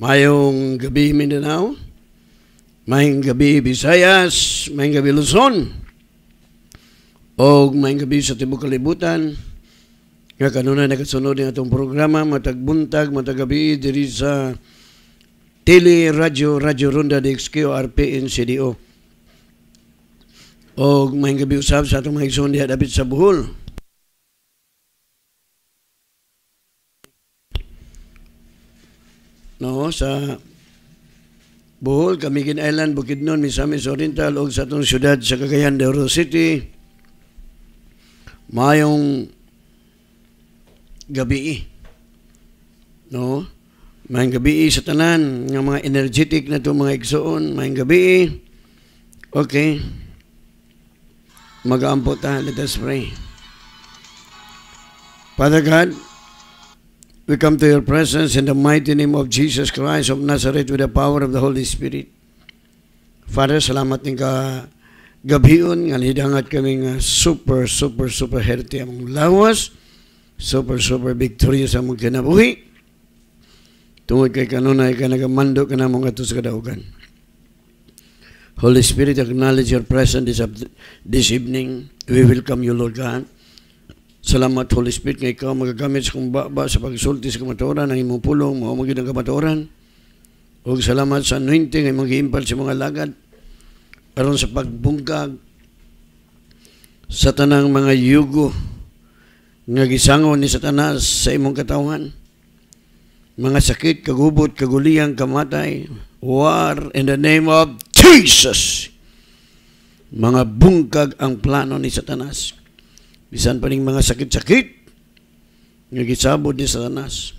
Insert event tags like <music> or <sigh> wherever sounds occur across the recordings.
Mayong gabi Mindanao, mayong gabi Visayas, mayong gabi Luzon, o mayong gabi sa Tibok Kalibutan, nga kanunay nakasunod ng atong programa, matagbuntag, matagabi, diri sa Tele Radyo, Radyo Ronda DXQ, RPN, CDO. O mayong gabi usab sa atong mga isun diha sa Buhol, no sa Bohol, Camiguin Island, Bukidnon, Misamis Oriental ug sa atong syudad sa Cagayan de Oro City. Mayong gabi. No? Mayong gabi sa tanan ng mga energetic na to mga igsoon, mayong gabi. Okay. Mag-aampot ta, let us pray. Father God, We come to your presence in the mighty name of Jesus Christ of Nazareth with the power of the Holy Spirit. Father, salamat ni ka gabion nga nidangat kami nga ah, super, super, super healthy among lawas, super, super victorious among kinabuhi. Tungod kay kanunay ka nagamando ka na mong atos kadaugan. Holy Spirit, acknowledge your presence this, this evening. We welcome you, Lord God. Salamat Holy Spirit nga ikaw magagamit sa kong baba sa pagsulti sa kamatuoran ang imong pulong mao magid ang kamatuoran. O salamat sa anointing nga magiimpal sa mga lagad aron sa pagbungkag sa tanang mga yugo nga gisangon ni Satanas sa imong katawhan. Mga sakit, kagubot, kaguliyang, kamatay, war in the name of Jesus. Mga bungkag ang plano ni Satanas bisan pa ning mga sakit-sakit nga gisabod ni Satanas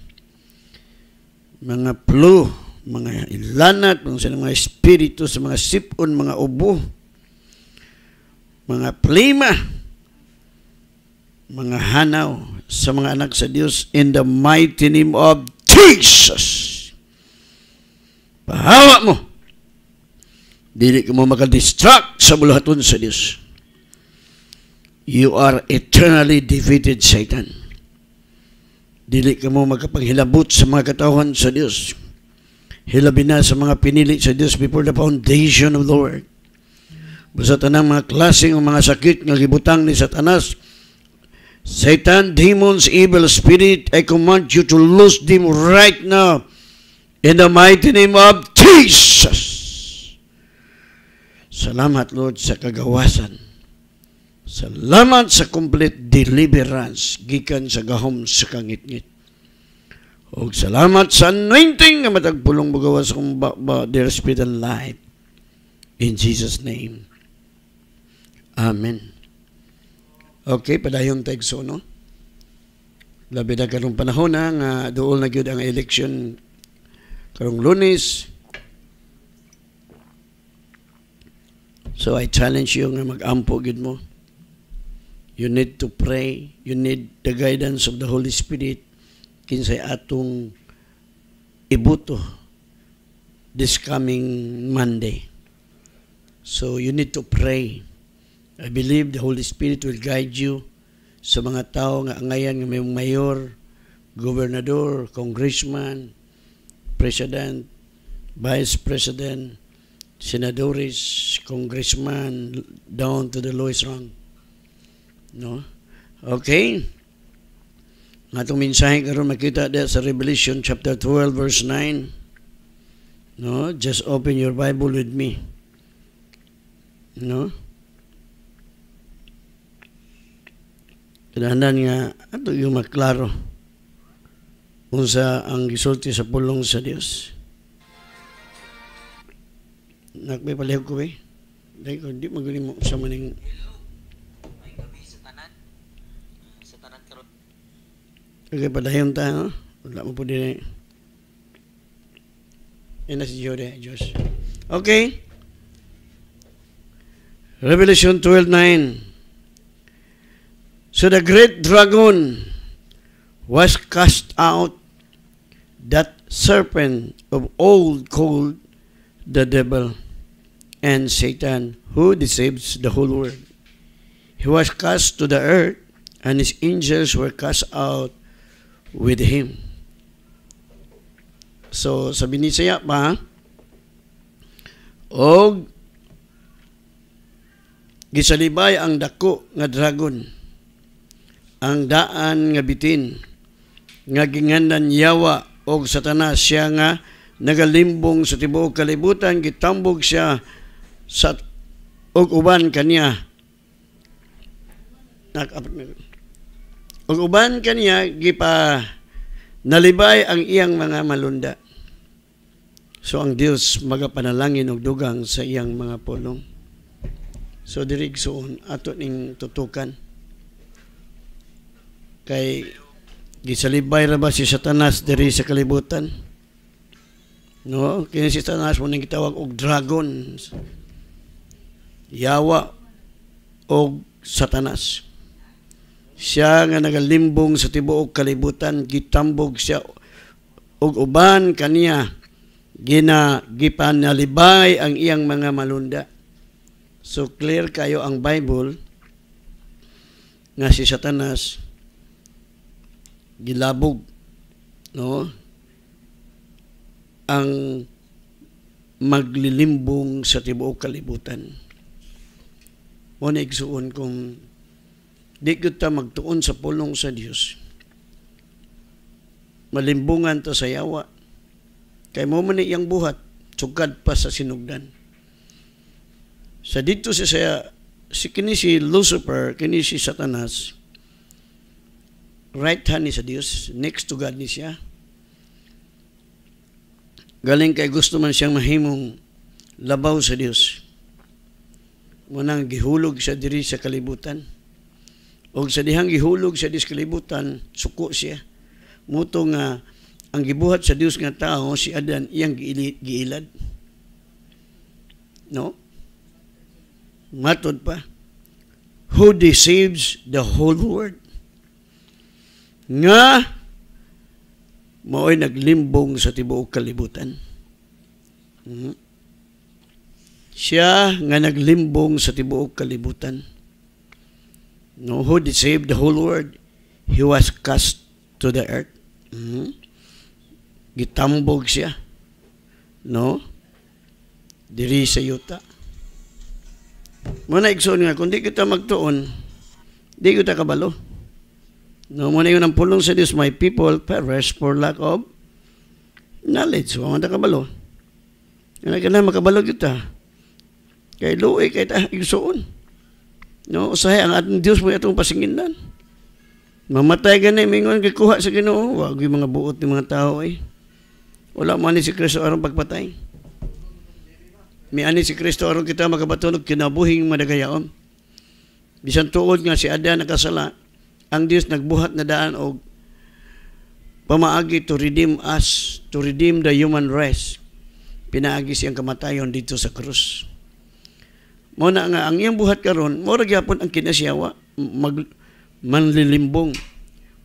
mga flu mga ilanat mga mga espiritu sa mga sipon mga ubo mga plima mga hanaw sa mga anak sa Dios in the mighty name of Jesus pahawa mo dili ka mo makadistract sa bulahaton sa Dios you are eternally defeated, Satan. Dili ka mo makapanghilabot sa mga katawan sa Dios. Hilabi na sa mga pinili sa Dios before the foundation of the world. Basta tanang mga klaseng mga sakit nga gibutang ni Satanas, Satan, demons, evil spirit, I command you to lose them right now in the mighty name of Jesus. Salamat, Lord, sa kagawasan Salamat sa complete deliverance gikan sa gahom sa kangitngit. O salamat sa anointing nga matagpulong bugawas kong ba, ba the spirit and life. In Jesus' name. Amen. Okay, padayon padayong tegso, no? Labi na karong panahon na nga dool na gyud ang election karong lunes. So I challenge you nga mag-ampo gyud mo. You need to pray. You need the guidance of the Holy Spirit. Kinsay atong ibuto this coming Monday. So you need to pray. I believe the Holy Spirit will guide you sa mga tao nga angayan nga mayong mayor, gobernador, congressman, president, vice president, senadores, congressman, down to the lowest rank. No? Okay? Nga itong mensahe karon makita dia sa Revelation chapter 12 verse 9. No? Just open your Bible with me. No? Kadahanan nga ato yung maklaro unsa ang gisulti sa pulong sa Dios. Nakbay palihog ko ba? Eh. Dahil ko, di magaling mo sa maning... Hello? Kasi padayon tayo, wala mo po din eh. Ina si Jode, Diyos. Okay. Revelation 12.9 So the great dragon was cast out, that serpent of old called the devil and Satan, who deceives the whole world. He was cast to the earth, and his angels were cast out with him. So, sabi ni siya pa, og gisalibay ang dako nga dragon, ang daan nga bitin, nga ginganan yawa og satanas siya nga nagalimbong sa tibuok kalibutan, gitambog siya sa og uban kaniya. Nak Ug uban kaniya gipa nalibay ang iyang mga malunda. So ang Dios magapanalangin og dugang sa iyang mga pulong. So dirig suon ato ning tutukan. Kay gisalibay ra ba si Satanas diri sa kalibutan? No, kini si Satanas mo ning gitawag og dragon. Yawa og Satanas siya nga nagalimbong sa tibuok kalibutan gitambog siya og uban kaniya gina gipanalibay ang iyang mga malunda so clear kayo ang Bible nga si Satanas gilabog no ang maglilimbong sa tibuok kalibutan mo na kung Di ta magtuon sa pulong sa Dios. Malimbungan ta sa yawa. Kay mo man iyang buhat, sugad pa sa sinugdan. Sa dito si saya si kini si Lucifer, kini si Satanas, right hand ni sa Dios, next to God ni siya. Galing kay gusto man siyang mahimong labaw sa Dios. Manang gihulog siya diri sa kalibutan og sa dihang gihulog sa diskalibutan, suko siya. Muto nga, ang gibuhat sa Dios nga tao, si Adan, iyang giilad. No? Matod pa. Who deceives the whole world? Nga, mao'y naglimbong sa tibuok kalibutan. Mm-hmm. Siya nga naglimbong sa tibuok kalibutan no, who deceived the whole world, he was cast to the earth. hmm Gitambog siya. No? Diri sa yuta. Muna igsoon nga, kung di kita magtuon, di kita kabalo. No, muna yun ang pulong sa Diyos, my people perish for lack of knowledge. Huwag manta kabalo. Kailangan makabalo kita. Kay luwi, kay ta, igsoon. No, usahay ang ating Dios mo itong pasinginan. Mamatay gani mingon kay kuha sa Ginoo, wag yung mga buot ni mga tao ay. Eh. Wala man ni si Kristo aron pagpatay. May ani si Kristo aron kita makapatunog kinabuhing madagayaon. Bisan tuod nga si Adan nakasala, ang Dios nagbuhat na daan og pamaagi to redeem us, to redeem the human race. Pinaagi siyang kamatayon dito sa krus. Mo na nga ang iyang buhat karon, mo ra gyapon ang kinasiyawa mag manlilimbong.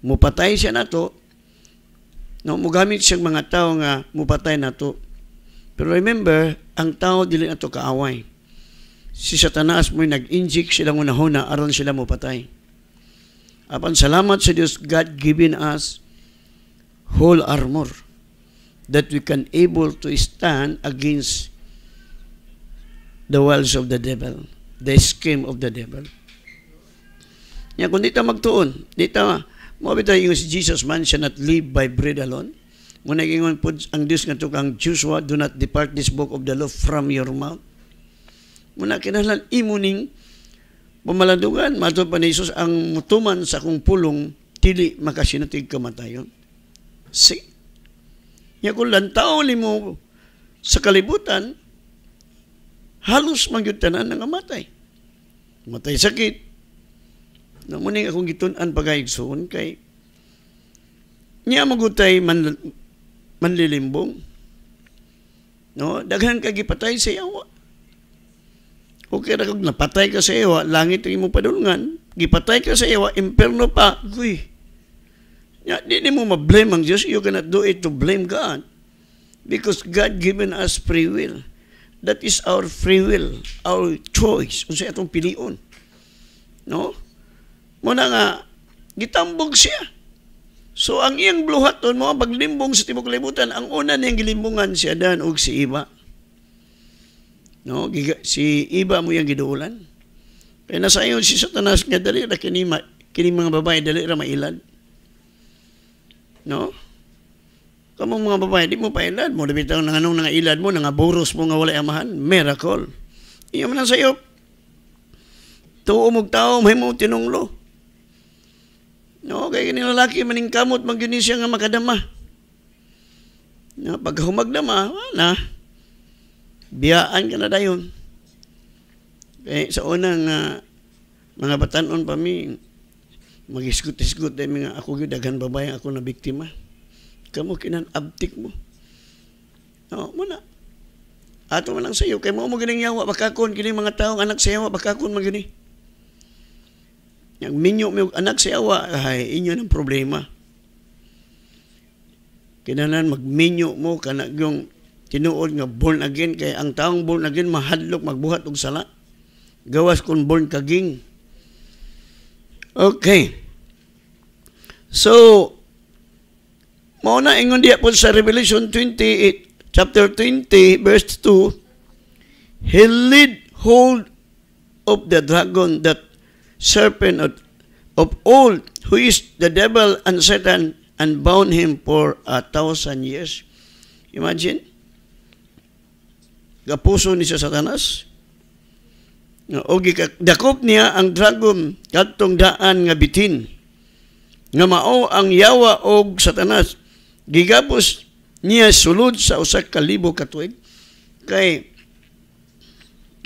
Mupatay siya nato. No, mugamit siya mga tao nga mupatay nato. Pero remember, ang tao dili nato kaaway. Si Satanas mo'y nag-inject sila una-huna aron sila mupatay. Apan salamat sa Dios God given us whole armor that we can able to stand against the wells of the devil, the scheme of the devil. Nya, kung di ta magtuon, dito, mo bitaw yung si Jesus man, siya not live by bread alone. Muna ingon po ang Dios nga to kang Joshua, do not depart this book of the law from your mouth. Muna kinahanglan imuning pamalandungan, mato pa ni Jesus ang mutuman sa kung pulong tili makasinatig kamatayon. Si Nya kung lantaw mo sa kalibutan halos magyud tanan nga matay. Matay sakit. Namuning akong gitun-an pagayigsoon kay niya magutay man, manlilimbong. No, daghan kag gipatay sa yawa. Okay ra kag napatay ka sa yawa, langit ang imong padulungan. Gipatay ka sa yawa, imperno pa. Uy. Ya, di, nimo mo ma-blame ang Dios, You cannot do it to blame God. Because God given us free will. That is our free will, our choice, unsa atong pilion. No? Muna nga, gitambog siya. So ang iyang bluhaton mga paglimbong sa tibok libutan, ang una niyang gilimbungan si Adan og si Iba. No, si Iba mo yang gidulan. Kaya nasa iyon si Satanas nga dali ra kini kini mga babae dali ra mailad. No? Kamo mga babae, di mo pa ilad mo. Dabi nang anong nang ilad mo, nang buros mo nga walay amahan. Miracle. Iyon man sa sayo. Tuo mo tao, may mo tinunglo. No, kay kini lalaki maning kamot magyuni nga makadama. no, pag humagdama, wala. Biyaan ka na dayon. Kay eh, sa unang uh, mga batanon pa mi magisgot-isgot dahil mga ako gyud daghan babae ako na biktima kamo kinan abtik mo. No, muna. Ato man lang sa iyo, kay mo mo gining yawa bakakon kini mga taong anak sa yawa bakakon man gini. Yang minyo mo anak sa yawa ay inyo ng problema. Kinanan magminyo mo kana yung tinuod nga born again kay ang taong born again mahadlok magbuhat og sala. Gawas kon born kaging. Okay. So, Mao na ingon diya po sa Revelation 28, chapter 20, verse 2, He laid hold of the dragon, that serpent of, of old, who is the devil and Satan, and bound him for a thousand years. Imagine, gapuso ni sa satanas, o dakop niya ang dragon katong daan nga bitin, nga mao ang yawa og satanas, gigabos niya sulod sa usa ka libo ka tuig kay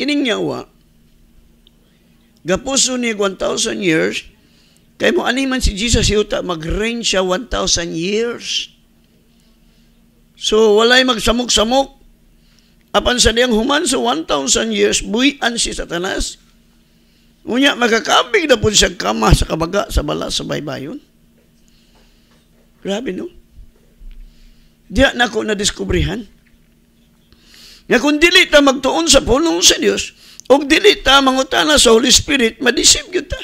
kining yawa gapuso ni 1000 years kay mo ani man si Jesus yuta mag-reign siya 1000 years so walay magsamok-samok apan sa diyang human sa so 1000 years buian si Satanas unya magakambing na po siya kama sa kabaga sa bala sa baybayon grabe no Diya na ko nadiskubrihan. Nga kung dili ta magtuon sa punong sa Dios, og dili ta mangutana sa Holy Spirit, madisip gyud ta.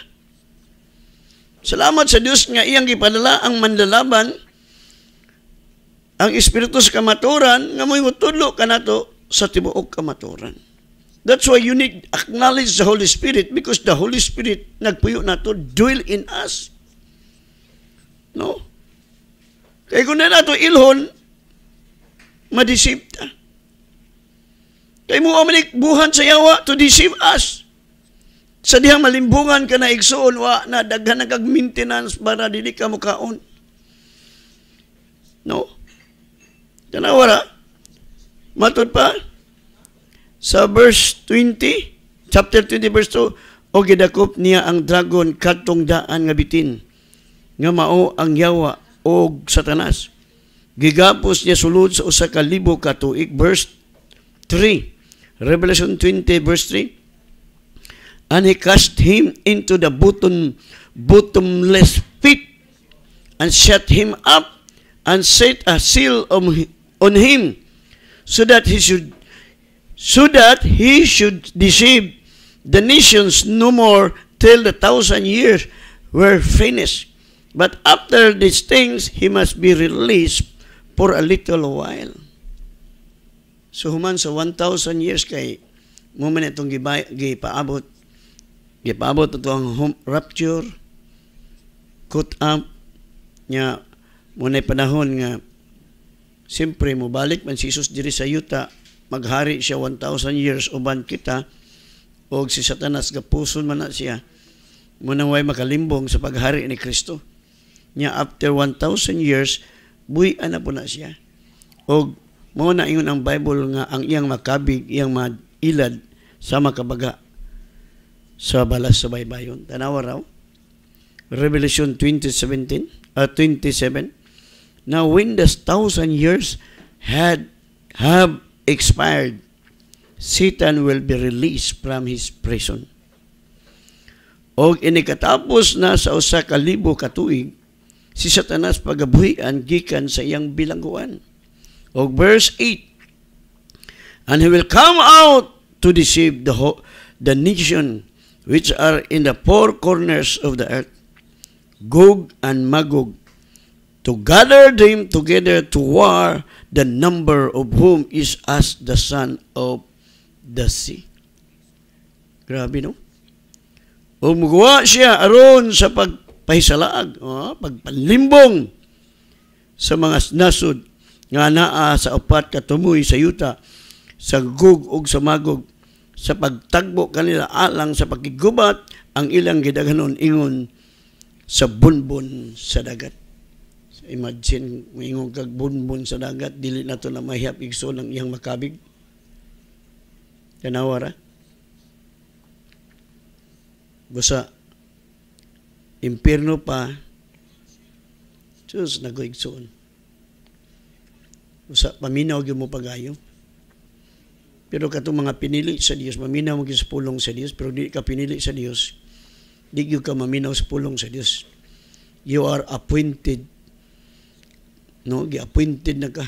Salamat sa Dios nga iyang gipadala ang manlalaban ang espiritu sa kamaturan nga moy tudlo kanato sa tibuok kamaturan. That's why you need acknowledge the Holy Spirit because the Holy Spirit nagpuyo nato dwell in us. No? Kay kung na nato ilhon, madeceive ta. Kay mo amanik buhan sa yawa to deceive us. Sa diha malimbungan ka na igsuon wa na daghan kag maintenance para dili ka mukaon. No. Tanawara. Matod pa sa verse 20, chapter 20 verse 2, o gidakop niya ang dragon katong daan nga bitin nga mao ang yawa o satanas gigapos niya sulod sa usa ka libo ka tuig verse 3 Revelation 20 verse 3 and he cast him into the bottom bottomless pit and shut him up and set a seal on, on him so that he should so that he should deceive the nations no more till the thousand years were finished but after these things he must be released for a little while. So human sa 1,000 years kay mo man itong gipaabot gipaabot ito ang rapture cut up nya munay panahon nga siyempre mo balik man si Jesus diri sa yuta maghari siya 1,000 years uban kita o si Satanas gapuson man na siya munang way makalimbong sa paghari ni Kristo nya after 1,000 years buhian na po na siya. O mao na yun ang Bible nga ang iyang makabig, iyang mailad sa makabaga sa balas sa baybayon. Tanawa raw. Revelation 20:17 uh, 27 Now when the thousand years had have expired, Satan will be released from his prison. O inikatapos na sa usa ka libo ka tuig, si Satanas pagabuhian gikan sa iyang bilangguan. O verse 8, And he will come out to deceive the, the nation which are in the four corners of the earth, Gog and Magog, to gather them together to war, the number of whom is as the sand of the sea. Grabe, no? Umugawa siya aron sa pag pahisalaag, oh, pagpanlimbong sa mga nasud nga naa sa upat ka tumoy sa yuta, sa gug ug sa magog, sa pagtagbo kanila alang sa pakigubat ang ilang gidaganon ingon sa bunbun sa dagat. So imagine, may ingon kag bunbun sa dagat, dili na to na mahihap igso ng iyang makabig. Tanawara. Busa, impirno pa, Diyos, nagoigsoon. Usa, paminaw yun mo pagayo. Pero katong mga pinili sa Dios, maminaw mo sa pulong sa Dios, pero di ka pinili sa Dios, di ka maminaw sa pulong sa Dios. You are appointed. No, gi-appointed na ka.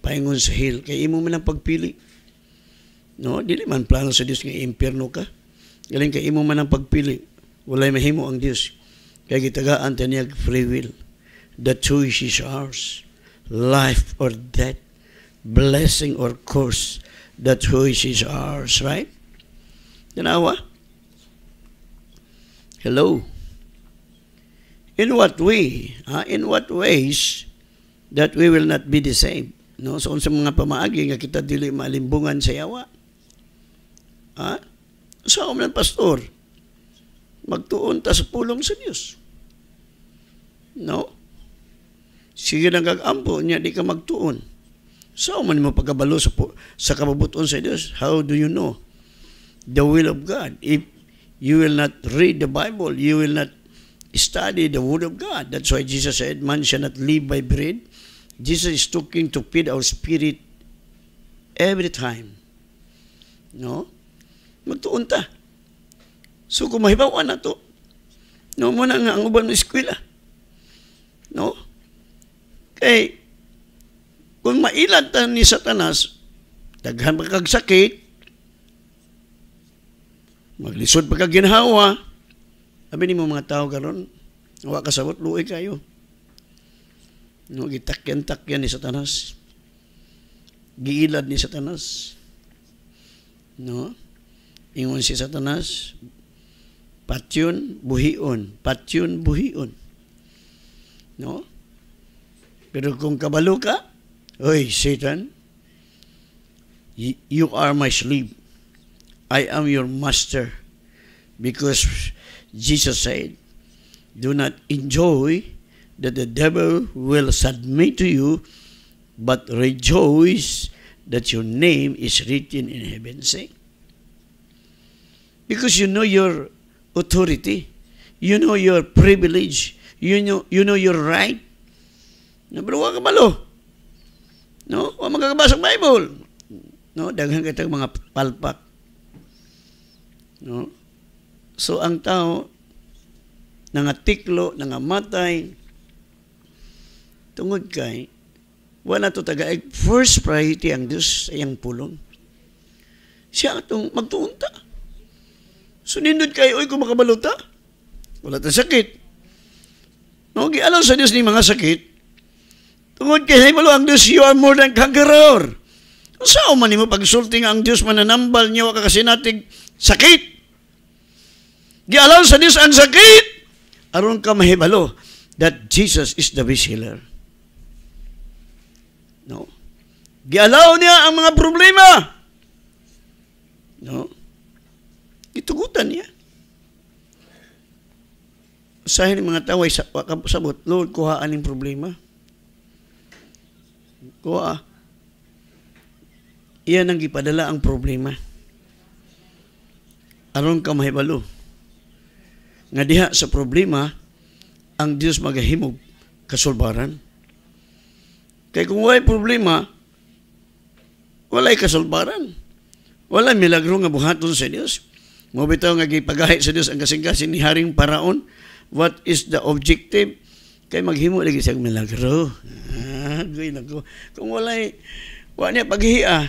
Paingon sa hill. Kaya imo man ang pagpili. No, dili man plano sa Dios nga impierno ka. Galing kay imo man ang pagpili. Walay mahimo ang Dios. Kay gitagaan taniya free will. The choice is ours. Life or death. Blessing or curse. The choice is ours, right? Tanawa? Hello? In what way? Ha? Ah, in what ways that we will not be the same? No? So, sa mga pamaagi nga kita dili malimbungan sa yawa. Ha? Ah, sa so, man, pastor? magtuon ta sa pulong sa Dios. No? Sige lang kagampo niya, di ka magtuon. So, man mo pagkabalo sa, sa kababuton sa Dios, how do you know the will of God? If you will not read the Bible, you will not study the Word of God. That's why Jesus said, man shall not live by bread. Jesus is talking to feed our spirit every time. No? Magtuon ta. So kung mahibawan na to, no, muna nga ang uban ng eskwela. No? Kay, kung mailan ta ni Satanas, daghan pa kag sakit, maglisod pa kag ginhawa, sabi ni mo mga tao karon, wa kasabot luoy kayo. No, gitakyan-takyan ni Satanas. Giilad ni Satanas. No? Ingon si Satanas, Patyun buhion. patyun buhion. No? Pero kung kabalo ka, Oy, Satan, you are my slave. I am your master. Because Jesus said, do not enjoy that the devil will submit to you, but rejoice that your name is written in heaven. See? Because you know your authority. You know your privilege. You know, you know your right. No, pero huwag kabalo. No? Huwag magkakabasa ng Bible. No? Daghan kita mga palpak. No? So, ang tao, nangatiklo, nangamatay, tungod kay, wala to tagaig. First priority ang Diyos ay ang pulong. Siya itong magtuunta. So nindot kayo, oy, kung makabaluta, wala tayong sakit. No, gialaw sa Dios ni mga sakit. Tungod kay himalo ang Dios, you are more than conqueror. Sao man nimo pagsulti nga ang Dios mananambal niya wa kasinatig sakit. Gialaw sa Dios ang sakit. Aron ka mahibalo that Jesus is the best healer. No? Gialaw niya ang mga problema. No? Gitugutan niya. Sa hining mga taway sa sabot, Lord, kuha aning problema. Kuha. Iyan ang gipadala ang problema. Aron ka mahibalo. Nga diha sa problema, ang Dios magahimog kasulbaran. Kay kung walay problema, walay kasulbaran. Wala milagro nga buhaton sa Dios. Mo bitaw nga gipagahi sa Dios ang kasing-kasing ni Haring Paraon. What is the objective? Kay maghimo lagi sa milagro. Ah, nako. Kung walay wa niya paghiya, ah.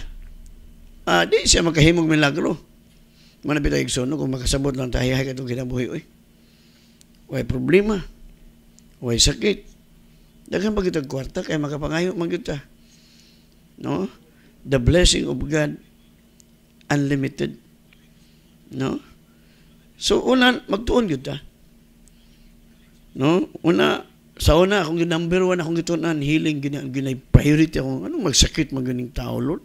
ah, di siya makahimog milagro. Manapit bitaw igsono, kung makasabot lang tayo, hay katong kinabuhi, oy. Way problema. Way sakit. Daghan pa kita kwarta, kay makapangayo man kita. No? The blessing of God, unlimited. No? So, una, magtuon yun ta. No? Una, sa una, akong number one, akong gitunan, healing, gina-priority ako. Anong magsakit maganing tao, Lord?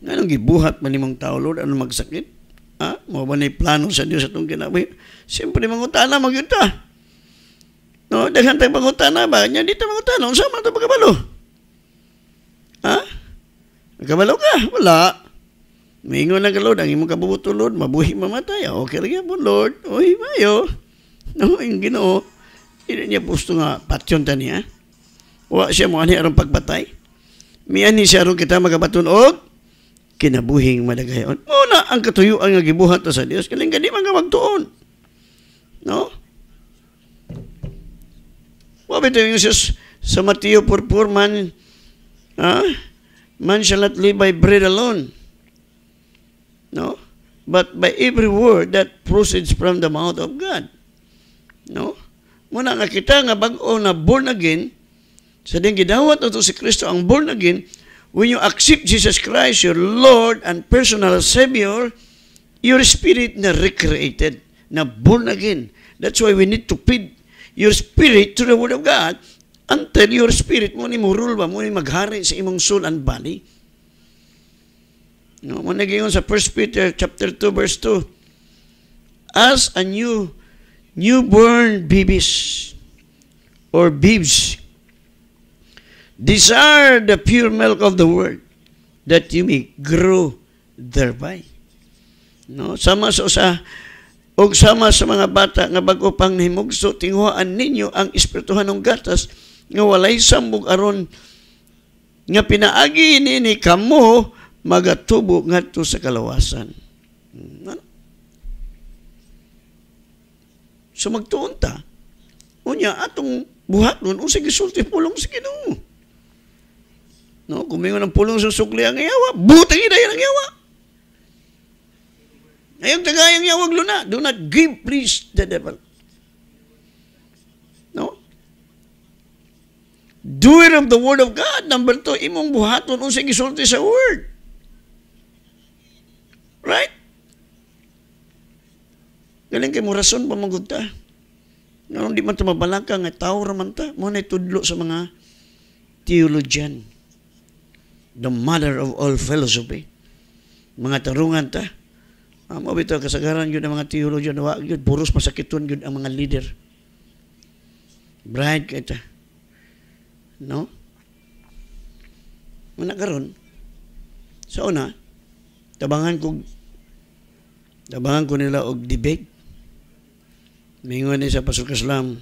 Nga nung gibuhat man nimong tao, Lord, anong magsakit? Ha? mo ba plano sa Dios atong kinabuhi? Siyempre, mangutana, magyunta. No, daghan tayong pangutana ba? Nya dito mangutana, unsa man to pagkabalo? Ha? Nagkabalo ka? Wala. Mingon na ka, Lord, ang imong kabubuto, Lord, mabuhi mamatay. Ah, okay rin po, Lord. Uy, mayo. No, <laughs> yung ginoo. Hindi niya pusto nga patyon ta niya. Wa siya mo ani aron pagpatay. Mian ni siya kita magabaton og kinabuhing malagayon. Muna ang katuyuan nga gibuhat sa Dios kaling gani man ka magtuon. No? Wa bitaw yung Jesus sa Mateo 4:4 man ha? Ah, man shall not live by bread alone, No? But by every word that proceeds from the mouth of God. No? Muna nakita nga bag na born again, sa ding gidawat na si Kristo ang born again, when you accept Jesus Christ, your Lord and personal Savior, your spirit na recreated, na born again. That's why we need to feed your spirit to the Word of God until your spirit mo ni mo rule ba, mo ni maghari sa imong soul and body. No, mo nagingon sa 1 Peter chapter 2 verse 2. As a new newborn babies or babes desire the pure milk of the word that you may grow thereby. No, sama sa usa og sama sa mga bata nga bag-o pang himugso tinguhaan ninyo ang espirituhan ng gatas nga walay sambog aron nga pinaagi ni kamo magatubo ngadto sa kalawasan. Hmm, ano? So magtuon Unya atong buhat nun, unsay gisulti pulong sa Ginoo. No, kumingon ang pulong sa sukli ang yawa, butang ina ang yawa. Ngayong tagayang yawag luna, do not give please the devil. No? Do it of the word of God. Number two, imong buhaton unsay gisulti sa word. Right? Galing kay mo rason pa mong ta. Ngayon di man ito mabalaka nga tao raman ta. Muna tudlo sa mga theologian. The mother of all philosophy. Mga tarungan ta. Amo ah, bito kasagaran yun ang mga theologian. Wa, yun, buros masakitun yun ang mga leader. Bride kay No? Muna karon. Sa una, tabangan kong Nabangan ko nila og debate. Mingon ni sa Pastor Kaslam,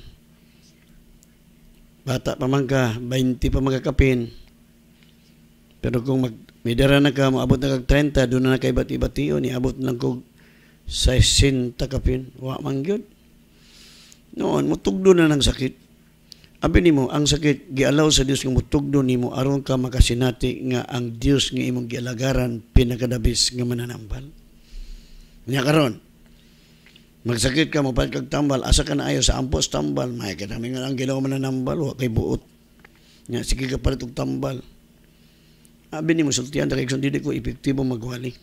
bata pa man ka, 20 pa magkakapin. Pero kung mag, may dara na ka, maabot na kag 30, doon na nakaibati-ibati yun, iabot lang kog 60 kapin. Wa man yun. Noon, mutugdo na ng sakit. Abi nimo ang sakit gialaw sa Dios nga mutugdo nimo aron ka makasinati nga ang Dios nga imong gialagaran pinakadabis nga mananambal. Nya karon. Magsakit ka, mapahit kag tambal, asa ka na ayo sa ampos tambal, may kadami nga ang ginawa man na nambal, wa kay buot. Nya sige ka palit og tambal. Abi ni mo sultian dagay kun dili ko epektibo magwali.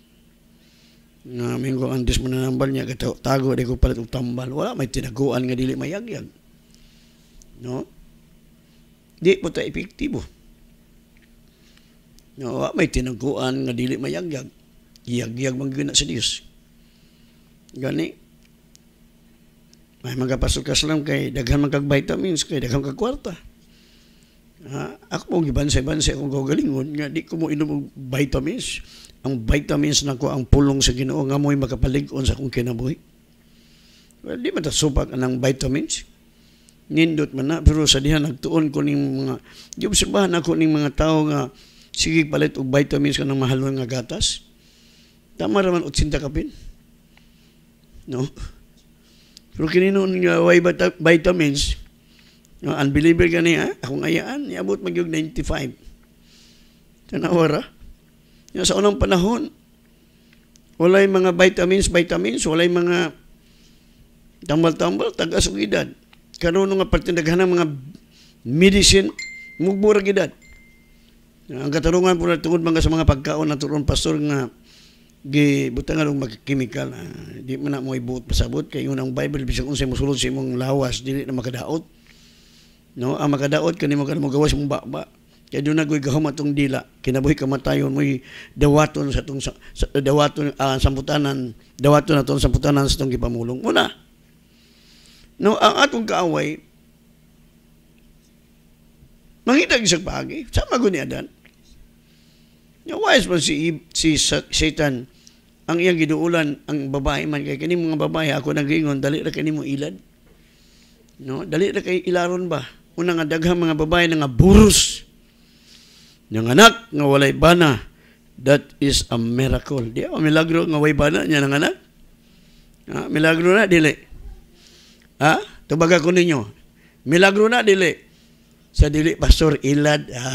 Nga minggo antes man nambal nya kay tago di ko palit og tambal, wala may tinaguan nga dili mayagyag. No? Di po ta epektibo. No, may tinaguan nga dili mayagyag. Iyagyag man sa Dios. Gani. May magapasukas lang kay daghan man kag vitamins kay daghan kag kwarta. Ha? Ako mo gibansay sa akong gogalingon nga di ko mo inom og vitamins. Ang vitamins na ko ang pulong sa Ginoo nga mo'y makapalig-on sa akong kinabuhi. Well, di man ta supak anang vitamins nindot man na pero sa diha nagtuon ko ning mga giobserbahan ako ning mga tawo nga sige palit og vitamins kanang mahalon nga gatas tama ra man 80 kapin No? Pero kininon nga way vitamins, no, unbeliever ka niya, ah, akong ayaan, iabot magyog 95. Tanawara. Ya, sa unang panahon, walay mga vitamins, vitamins, walay mga tambal-tambal, taga-sugidad. Karoon nga partindaghan ng mga medicine, mugbura gidad. Ang katarungan po na tungod mga sa mga pagkaon na turon pastor nga gibutangan og magkemikal uh, di man na mo ibuot pasabot kay unang Bible bisag unsay mosulod sa imong lawas dili na makadaot no ang makadaot kani mo kanimo gawas mong baba kay do na goy atong dila kinabuhi kamatayon moy dawaton sa tong sa, dawaton uh, ah, samputanan dawaton atong samputanan sa tong gipamulong una no ang atong kaaway mangitag sa pagi sama guni adan Yung wise man si, si Satan ang iyang giduulan ang babae man kay kini mga babae ako nagingon dali ra mo ilad no dali ra kay ilaron ba una nga daghang mga babae nga burus nga anak nga walay bana that is a miracle di o oh, milagro nga walay bana nya nga anak ha, milagro na dili ha tubaga ko ninyo milagro na dili sa dili pastor ilad ha <laughs>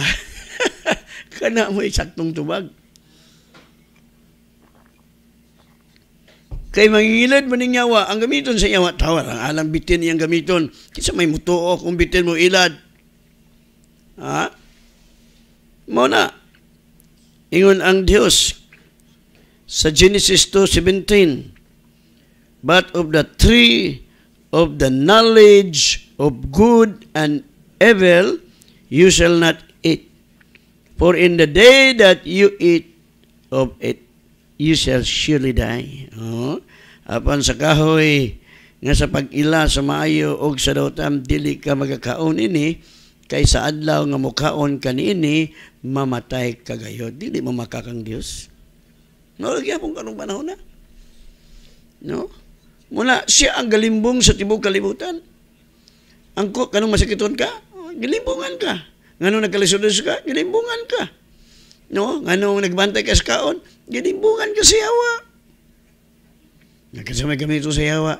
kana mo isaktong tubag Kay mangingilad man yawa, ang gamiton sa yawa tawar, ang alang bitin yang gamiton. Kinsa may mutuo kung bitin mo ilad. Ha? Mo na. Ingon ang Dios sa Genesis 2:17. But of the tree of the knowledge of good and evil you shall not eat. For in the day that you eat of it, you shall surely die. Oh. Apan sa kahoy, nga sa pag-ila sa maayo og sa dautam dili ka magakaon ini kaysa adlaw nga mukaon kanini, mamatay ka gayod dili mo makakang Dios no gyapon kanong panahon na no mula siya ang galimbong sa tibuok kalibutan ang kanong masakiton ka Galimbungan ka ngano nagkalisod ka Galimbungan ka No, nganong nagbantay kas kaon, ginimbungan ka siya wa. Nagkasamay kami ito sa yawa.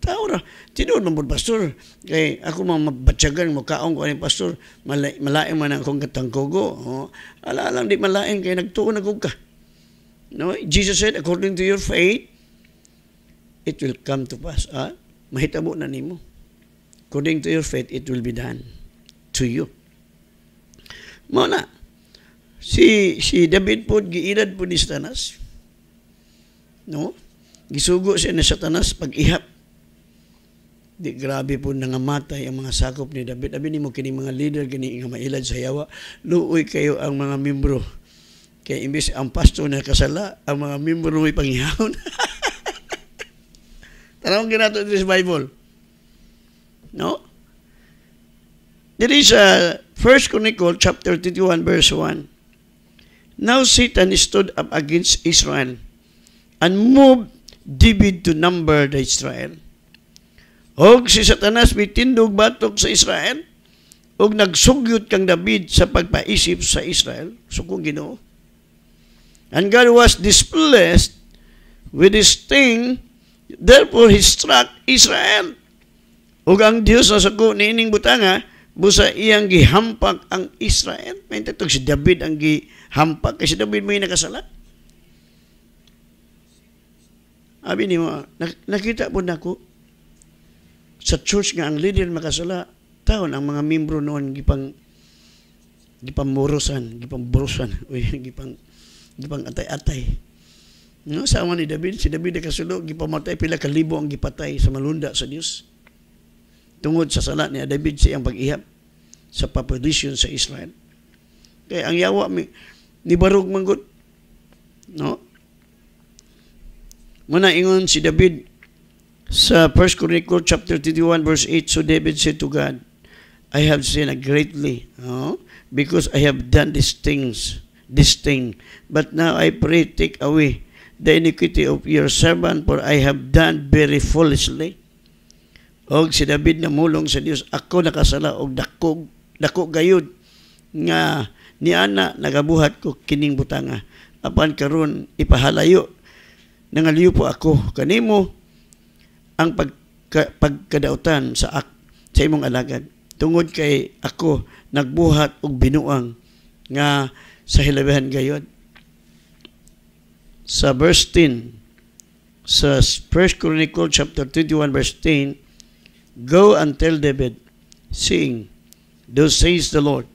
Tao ra, tinuod man pastor. Kay ako mga mabatsagan, makaong ko ni pastor, malay, man akong katangkogo. Oh, ala lang di malain, kay nagtuon ako ka. No, Jesus said, according to your faith, it will come to pass. Ah, mahitabo na nimo. According to your faith, it will be done to you. na. Si si David po giinad po ni Satanas. No? Gisugo siya ni Satanas pag ihap. Di grabe po nangamatay ang mga sakop ni David. Abi nimo kini mga leader kini nga mailad sa yawa, luoy kayo ang mga miyembro. Kay imbis ang pastor na kasala, ang mga membro ay pangihawon. <laughs> Tanawang ginato this Bible. No? There sa 1 Chronicles chapter 31 verse 1. Now Satan stood up against Israel and moved David to number the Israel. Og si Satanas mitindog batok sa Israel og nagsugyot kang David sa pagpaisip sa Israel. So kung ginoo. And God was displeased with his thing, therefore he struck Israel. Og ang Diyos na sa niining butanga, busa iyang gihampak ang Israel. May tatog si David ang gihampak. Kasi David may nakasala. Abi ni nakita po nako sa church nga ang leader makasala, taon ang mga membro noon gipang gipamorosan, gipamburusan, o <laughs> gipang gipang atay-atay. No, sa ni David, si David na kasulo, gipamatay pila ka libo ang gipatay sa malunda sa Dios. Tungod sa sala ni David siyang iyang pag-ihap sa population sa Israel. Kaya ang yawa mi ni barog manggod. No? Muna ingon si David sa 1 Chronicles chapter 31 verse 8 so David said to God, I have sinned greatly, no? because I have done these things, this thing. But now I pray take away the iniquity of your servant for I have done very foolishly. Og si David namulong sa Dios, ako nakasala og dakog dako gayud nga ni ana nagabuhat ko kining butanga apan karon ipahalayo nangaliw po ako kanimo ang pag, pagkadautan sa ak, sa imong alagad tungod kay ako nagbuhat og binuang nga sa hilabihan gayod sa verse 10 sa 1 Chronicle chapter 21 verse 10 go and tell David seeing Thus says the Lord,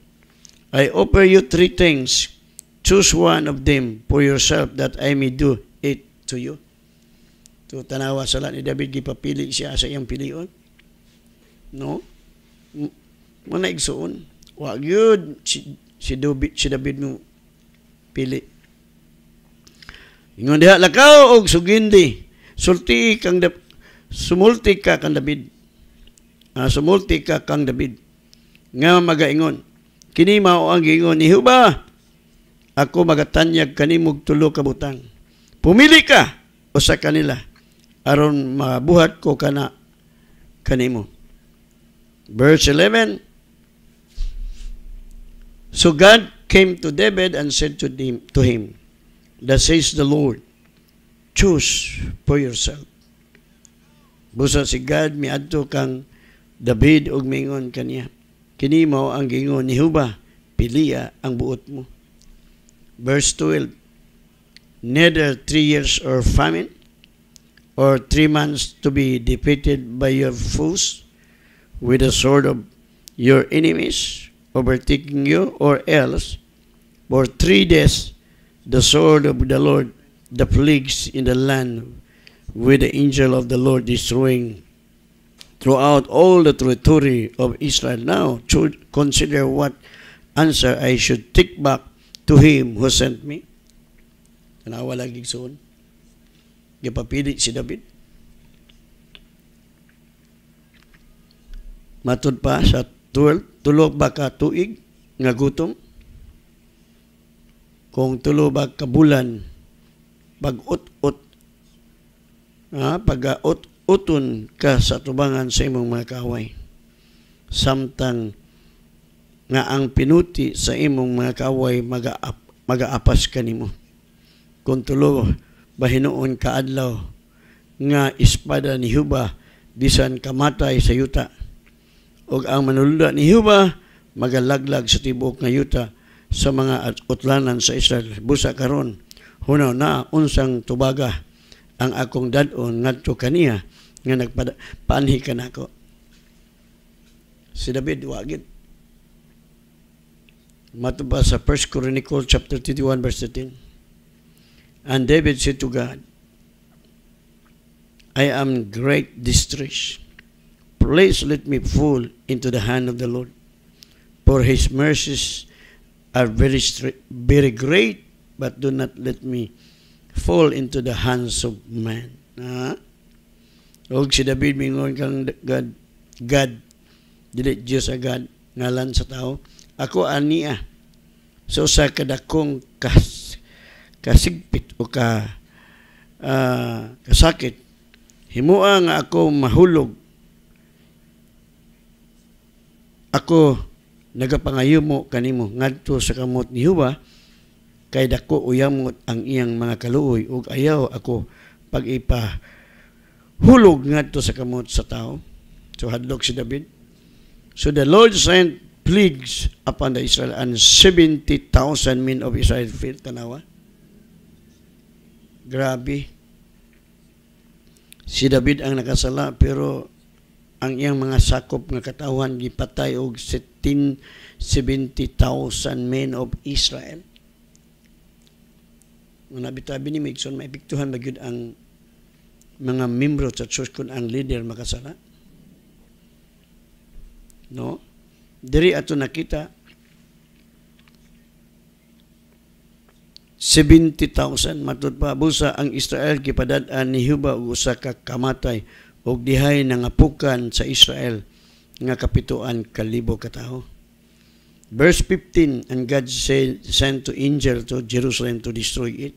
I offer you three things. Choose one of them for yourself that I may do it to you. To tanawa sa ni David, gipapili siya sa iyang piliyon. No? Muna igsuon. Wag yun. Si, si, David, si David mo pili. Ingon diha lakaw og sugindi. Sulti kang sumulti ka kang David. Ah, sumulti ka kang David nga magaingon. Kini mao ang gingon ni Huba. Ako magatanyag kanimog tulo ka butang. Pumili ka o sa kanila aron mabuhat ko kana kanimo. Verse 11. So God came to David and said to him, to him Thus says the Lord, choose for yourself. Busa si God miadto kang David og mingon kaniya. Kini mao ang gingon ni Huba, piliya ang buot mo. Verse 12, Neither three years or famine, or three months to be defeated by your foes with the sword of your enemies overtaking you, or else for three days the sword of the Lord, the plagues in the land with the angel of the Lord destroying throughout all the territory of Israel. Now, should consider what answer I should take back to him who sent me. Tanawa lagi soon. Gapapili si David. Matod pa sa 12, tulo ba ka tuig nga gutom? Kung tulo ba bulan, pag-ut-ut, ha, ah, pag-ut utun ka sa tubangan sa imong mga kaway. Samtang nga ang pinuti sa imong mga kaaway magaap, magaapas kanimo. Kung tulo bahinoon ka adlaw nga espada ni Huba bisan kamatay sa yuta. Og ang manulda ni Huba magalaglag sa tibok nga yuta sa mga utlanan sa Israel. Busa karon, hunaw na unsang tubaga ang akong dadon ngadto kaniya nga nagpaanhi ka na ako. Si David, wagit. Matuba sa 1 Chronicles chapter 31 verse 13. And David said to God, I am great distress. Please let me fall into the hand of the Lord, for his mercies are very, very great, but do not let me fall into the hands of man. Ha? Ah, Og si David mingon kang God, God, dili Dios a God, ngalan sa tao, ako ania. Ah. So sa kadakong kas, kasigpit o ka uh, kasakit, himua nga ako mahulog. Ako nagapangayumo kanimo ngadto sa kamot ni Huwa kay dako uyamot ang iyang mga kaluoy ug ayaw ako pag-ipa hulog ngadto sa kamot sa tao. So hadlok si David. So the Lord sent plagues upon the Israel and 70,000 men of Israel fell tanawa. Grabe. Si David ang nakasala pero ang iyang mga sakop nga katawhan gipatay og 70,000 men of Israel. Nga nabitabi ni Migson, maipiktuhan magyud ang mga membro sa church kun ang leader makasala. No? Diri ato nakita 70,000 matud pa busa ang Israel gipadad-an ni Huba og usa ka kamatay og dihay nangapukan sa Israel nga kapituan ka kataho. Verse 15, and God sent to angel to Jerusalem to destroy it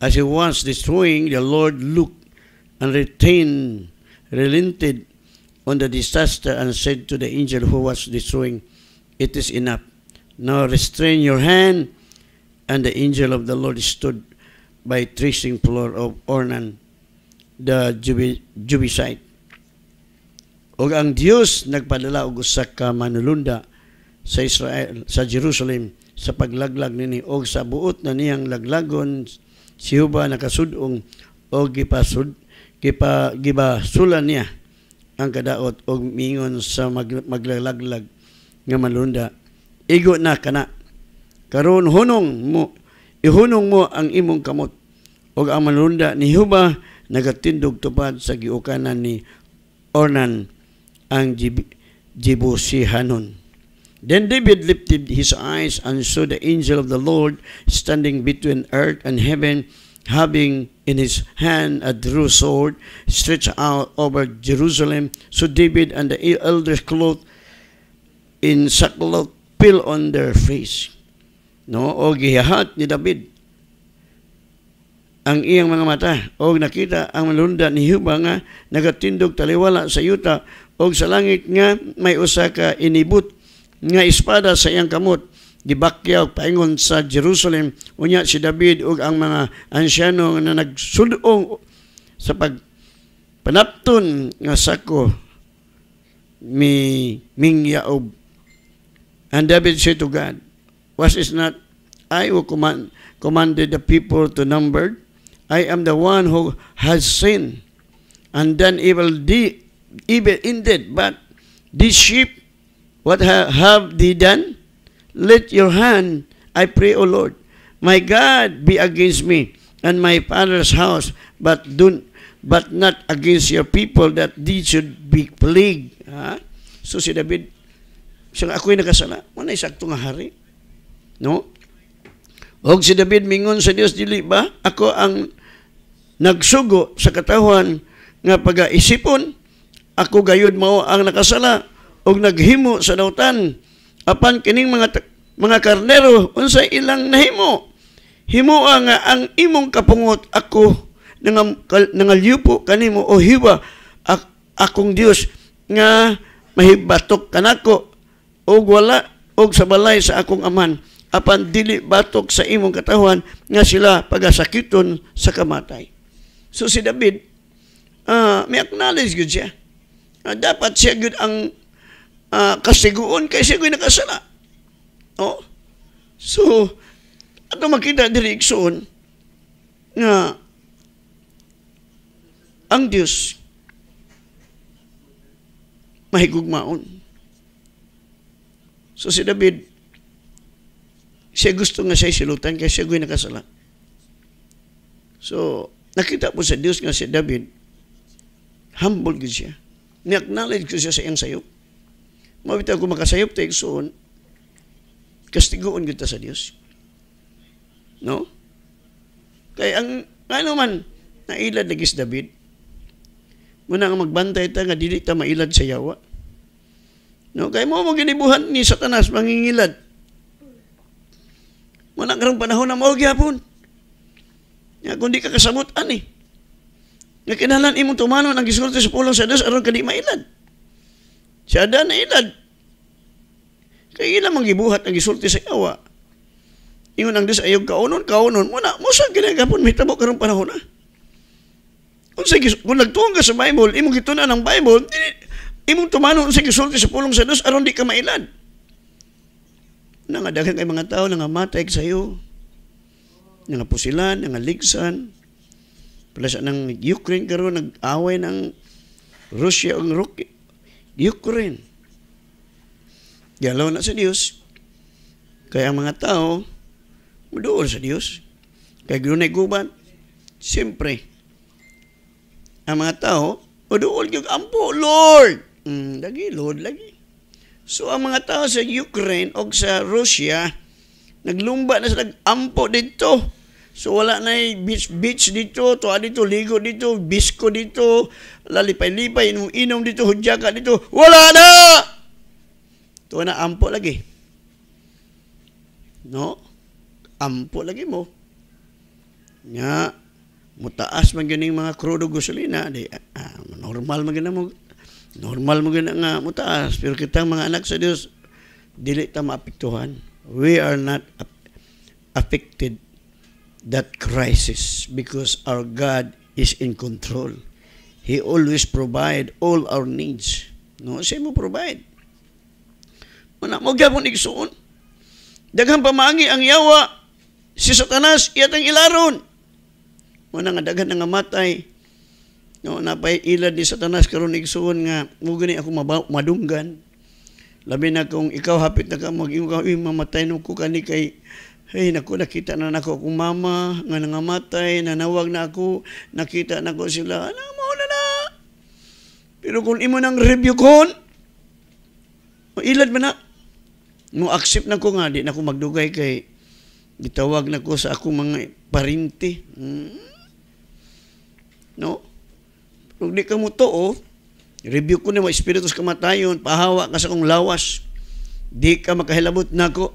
as he was destroying, the Lord looked and retained, relented on the disaster and said to the angel who was destroying, It is enough. Now restrain your hand. And the angel of the Lord stood by threshing floor of Ornan, the Jubisite. O ang dios nagpadala og usa ka manulunda sa Israel, sa Jerusalem, sa paglaglag nini og sa buot na niyang laglagon si Huba nakasudong o gipasud gipa gibasulan niya ang kadaot og mingon sa mag, maglalaglag nga malunda igo na kana karon hunong mo ihunong mo ang imong kamot og ang malunda ni Huba nagatindog tupad sa giukanan ni Ornan ang Hanon. Then David lifted his eyes and saw the angel of the Lord standing between earth and heaven, having in his hand a drew sword stretched out over Jerusalem. So David and the elders clothed in sackcloth fell on their face. No, o gihahat ni David ang iyang mga mata o nakita ang malunda ni Huba nga nagatindog taliwala sa yuta o sa langit nga may usa ka inibut nga espada sa iyang kamot gibakyaw paingon sa Jerusalem unya si David ug ang mga ansyano nagsud-ong sa pag panapton nga sako mi mingyaob and David said to God was it not I who command, commanded the people to number I am the one who has sinned and done evil deed evil indeed but this sheep What ha- have thee done? Let your hand, I pray, O Lord, my God be against me and my father's house, but do, but not against your people that thee should be plagued. Ha? So si David, siya ako'y nakasala, wala isakto nga hari. No? Og si David mingon sa Dios dili ba? Ako ang nagsugo sa katawan nga pagaisipon ako gayud mao ang nakasala og naghimo sa dautan apan kining mga mga karnero unsay ilang nahimo himo nga ang imong kapungot ako nang nangalyupo kanimo o hiwa ak, akong Dios nga mahibatok kanako og wala og sabalay sa akong aman apan dili batok sa imong katawhan nga sila pagasakiton sa kamatay so si David uh, may acknowledge gud siya uh, dapat siya gud ang uh, kasiguon kay siya nakasala. Oh. So, ato makita direksyon nga ang Dios mahigugmaon. So si David, siya gusto nga siya silutan kaya siya gawin nakasala. So, nakita po sa Dios nga si David, humble ko siya. Ni-acknowledge ko siya sa iyang sayo. Mabitang ko makasayop tayo igsoon, kastigoon kita sa Dios. No? Kaya ang ano man nailad lagi si David. Muna ang magbantay ta nga dili ta mailad sa yawa. No, kay mo mo ginibuhan ni Satanas mangingilad. Muna karong panahon na mao yapon. Nga kun di ka kasabot ani. Eh. Nga kinahanglan imong tumanon ang gisulti sa pulong sa Dios aron kadi mailad. Sa adan na edad, kay ila gibuhat ang gisulti sa awa. Ingon ang Dios ayog kaunon kaunon mo na mo sa ginagapon mitabo karong panahon na. Kung sa kung nagtuon ka sa Bible, imong gitun-an ang Bible, dili imong tumanon sa gisulti sa pulong sa Dios aron di ka mailad. Na nga daghan kay mga tao nga matay sa iyo. Nga pusilan, nga ligsan. Plus ang Ukraine karon nag-away ng Russia ang Rocky Ukraine. Galaw na sa Dios. Kaya ang mga tao, maduol sa Dios. Kaya gunay gubat, siyempre, ang mga tao, maduol yung ampo, Lord! Mm, lagi, Lord, lagi. So, ang mga tao sa Ukraine o sa Russia, naglumba na sa ampo dito So wala na eh. beach, beach dito, tuwa dito, ligo dito, bisko dito, lalipay-lipay, inom-inom dito, hudyaka dito. Wala na! Tuwa na ampo lagi. No? Ampo lagi mo. Nga, mutaas man ganing mga crudo gasolina, di, ah, normal man mo, normal mo ganang nga mutaas. Pero kitang mga anak sa Dios, dili ta maapektuhan. We are not affected that crisis because our God is in control. He always provide all our needs. No, siya mo provide. Mana mo gyapon igsuon. Daghang pamangi ang yawa si Satanas iyatang ilaron. Mana nga daghan nga matay. No, napay ilad ni Satanas karon igsuon nga mo ako madunggan. Labi na kung ikaw hapit na ka mag-iwa mamatay no ko kani kay Hey, naku, nakita na nako akong mama nga nangamatay, nanawag na ako, nakita na ko sila, alam ano, mo na na. Pero kung imo nang review kon, ilad man na. No accept na ko nga, di na ko magdugay kay gitawag na ko sa akong mga parinti. Hmm? No? Kung di ka mo to, oh, review ko na mo, espiritus kamatayon, pahawa ka sa kong lawas, di ka makahilabot na ko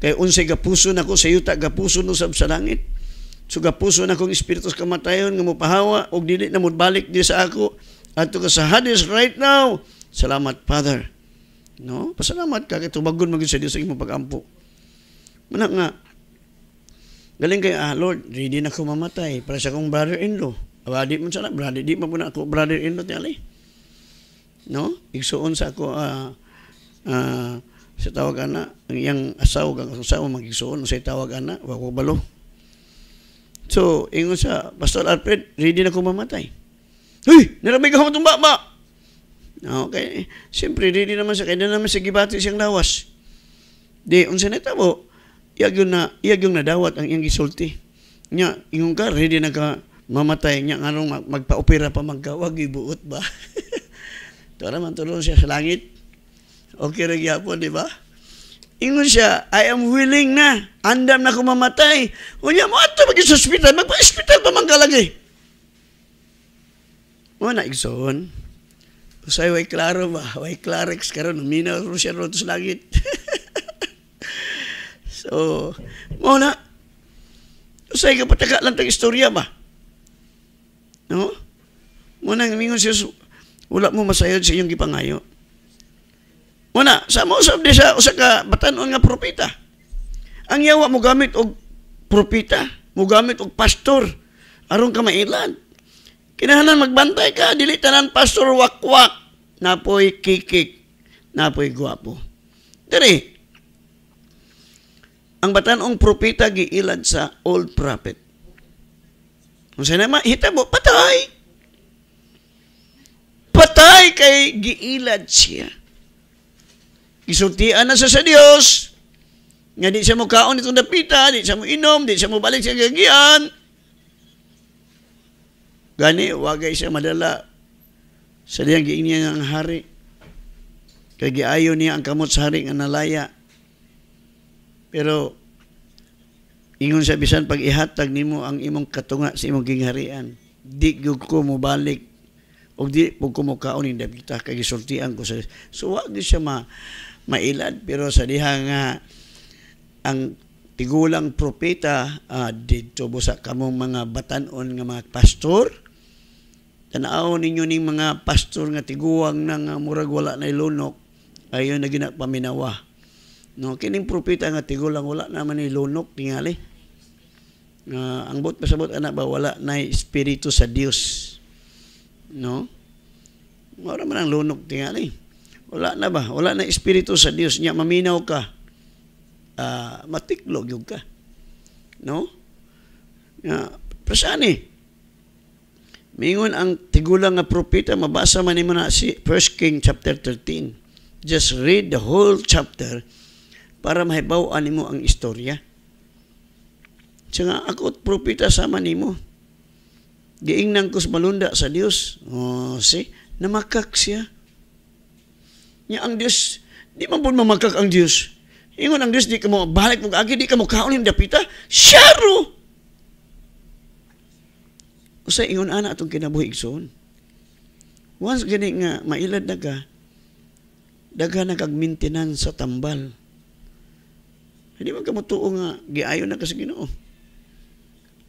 Kay unsay gapuso nako sa yuta gapuso no sab sa langit. So gapuso na kong espiritu sa kamatayon nga mopahawa og dili na balik di sa ako adto ka sa Hades right now. Salamat Father. No? Pasalamat ka kay tubagon magin sa Dios sa imong pagampo. Muna nga galing kay ah Lord, ready na ko mamatay para sa kong brother-in-law. Aba di man sana brother, di mo po ako brother-in-law ti No? Igsuon sa ako ah uh, uh, sa tawag ana ang iyang asaw ang asawa magigsuon sa tawag ana wa ko balo so ingon sa Pastor Alfred ready na ko mamatay Uy, narabay ka tumba ba? Ah, okay. Siyempre, ready naman sa kanya naman sa gibati siyang lawas. Di, unsa na tabo, iyag yung, na, iyag yung nadawat ang iyang gisulti. Nya, ingon ka, ready na ka mamatay nya nganong magpaopera magpa-opera pa magkawag, ibuot ba? <laughs> Ito man tulong siya sa langit. Okay ra gyapon, di ba? Ingon siya, I am willing na. Andam na ko mamatay. Unya mo ato magi sa ospital, magpa-ospital pa man kalagi. Mo na exon Usay way klaro ba? Way klarex karon uminaw ro siya ro langit. <laughs> so, mo na usay ka lang tag istorya ba? No? Mo na mingon siya wala mo masayod sa iyong gipangayo. Una, sa mo usab di sa usa ka batan nga propeta. Ang yawa mo gamit og propeta, mo gamit og pastor aron ka mailan. Kinahanglan magbantay ka dili tanan pastor wakwak napoy kikik napoy guwapo. Dere. ang batanong propeta giilad sa old prophet. Kung na ma hitabo, patay. Patay kay giilad siya. Gisultian na sa sa Dios nga di siya mo kaon itong dapita, di siya mo inom, di siya mo balik sa gagian. Gani, wagay siya madala sa diyang giing niya hari. Kay giayo niya ang kamot sa hari nga nalaya. Pero, ingon sa bisan pag ihatag nimo ang imong katunga sa imong gingharian, di gyud ko mo balik og di pug ko mo kaon ning dapita kay gisultian ko sa so wag siya ma mailad pero sa diha nga ang tigulang propeta uh, dito busa kamong mga batanon nga mga pastor tanaw ninyo ning mga pastor nga tiguang nang murag wala na ilunok ayon na ginapaminawa no kining propeta nga tigulang wala na man ilunok tingali uh, ang bot pasabot anak ba wala na espiritu sa Dios no Mura man ang lunok tingali wala na ba? Wala na espiritu sa Dios niya. Maminaw ka. Uh, matiklog yung ka. No? Uh, Prasaan eh? Mingon ang tigulang nga propeta, mabasa man mo na si 1 King chapter 13. Just read the whole chapter para mahibawaan nimo ang istorya. Siya nga, ako propeta sama nimo. Giingnan ko malunda sa Dios. oh, si, namakak siya. Nya ang Dios di man po mamakak ang Dios. Ingon ang Dios di ka mo balik mo agi di ka mo kaon dapita. Syaro. Usa ingon ana atong kinabuhi igsoon. Once gani nga mailad na ka, daghan na kag maintenance sa tambal. Hindi man kamutuo nga giayon na ka sa Ginoo.